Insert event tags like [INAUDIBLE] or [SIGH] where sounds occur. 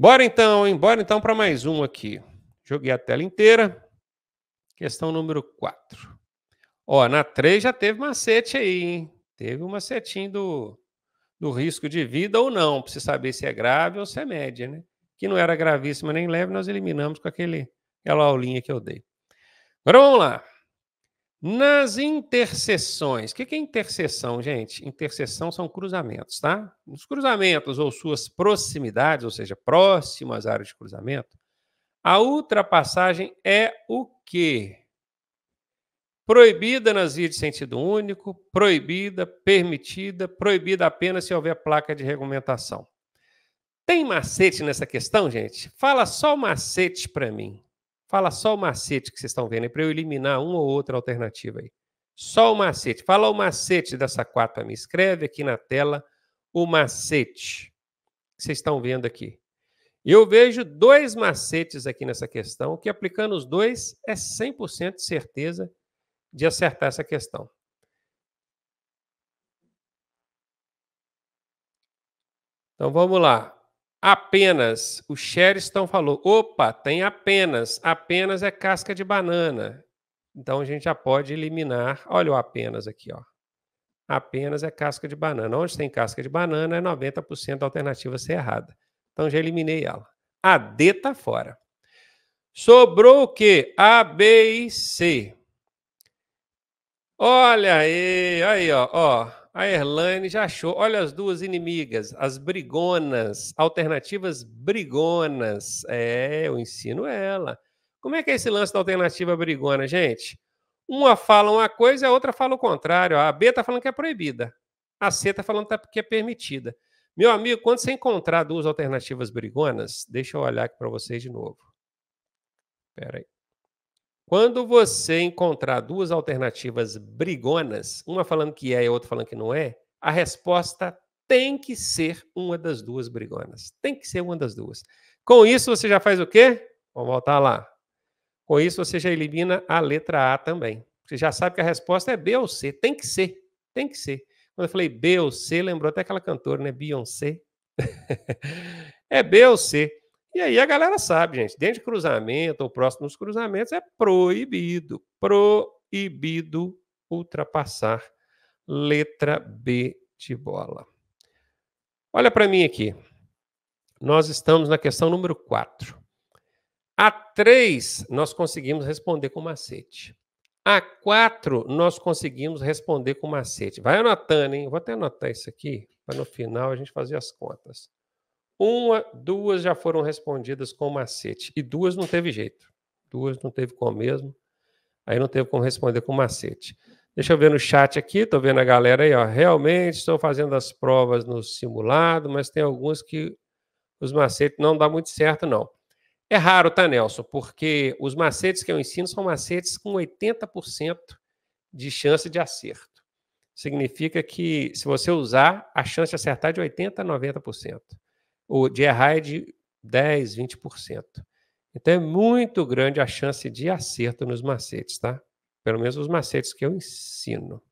Bora então, hein? Bora então para mais um aqui. Joguei a tela inteira. Questão número 4. Ó, na 3 já teve macete aí, hein? Teve um macetinho do, do risco de vida ou não, para você saber se é grave ou se é média, né? Que não era gravíssima nem leve, nós eliminamos com aquele, aquela aulinha que eu dei. Agora vamos lá. Nas interseções. O que é interseção, gente? Interseção são cruzamentos, tá? Nos cruzamentos ou suas proximidades, ou seja, próximas áreas de cruzamento, a ultrapassagem é o quê? Proibida nas vias de sentido único, proibida, permitida, proibida apenas se houver placa de regulamentação. Tem macete nessa questão, gente? Fala só o macete para mim. Fala só o macete que vocês estão vendo, aí, para eu eliminar uma ou outra alternativa aí. Só o macete. Fala o macete dessa 4 para mim. Escreve aqui na tela o macete que vocês estão vendo aqui. Eu vejo dois macetes aqui nessa questão, que aplicando os dois é 100% certeza de acertar essa questão. Então vamos lá. Apenas. O Sheriston falou: opa, tem apenas. Apenas é casca de banana. Então a gente já pode eliminar. Olha o apenas aqui, ó. Apenas é casca de banana. Onde tem casca de banana é 90% da alternativa ser errada. Então já eliminei ela. A D tá fora. Sobrou o quê? A, B e C. Olha aí, aí, ó, ó. A Erlane já achou. Olha as duas inimigas, as brigonas, alternativas brigonas. É, eu ensino ela. Como é que é esse lance da alternativa brigona, gente? Uma fala uma coisa, a outra fala o contrário. A B está falando que é proibida. A C está falando tá, que é permitida. Meu amigo, quando você encontrar duas alternativas brigonas, deixa eu olhar aqui para vocês de novo. Espera aí. Quando você encontrar duas alternativas brigonas, uma falando que é e a outra falando que não é, a resposta tem que ser uma das duas brigonas. Tem que ser uma das duas. Com isso, você já faz o quê? Vamos voltar lá. Com isso, você já elimina a letra A também. Você já sabe que a resposta é B ou C. Tem que ser. Tem que ser. Quando eu falei B ou C, lembrou até aquela cantora, né? Beyoncé. [LAUGHS] é B ou C. E aí a galera sabe, gente, dentro de cruzamento ou próximo dos cruzamentos é proibido, proibido ultrapassar letra B de bola. Olha para mim aqui. Nós estamos na questão número 4. A 3 nós conseguimos responder com macete. A 4 nós conseguimos responder com macete. Vai anotando, hein? Vou até anotar isso aqui para no final a gente fazer as contas. Uma, duas já foram respondidas com macete. E duas não teve jeito. Duas não teve como mesmo. Aí não teve como responder com macete. Deixa eu ver no chat aqui, tô vendo a galera aí, ó. Realmente estou fazendo as provas no simulado, mas tem algumas que os macetes não dá muito certo, não. É raro, tá, Nelson? Porque os macetes que eu ensino são macetes com 80% de chance de acerto. Significa que se você usar, a chance de acertar é de 80% a 90% ou de errar é de 10, 20%. Então é muito grande a chance de acerto nos macetes, tá? Pelo menos os macetes que eu ensino.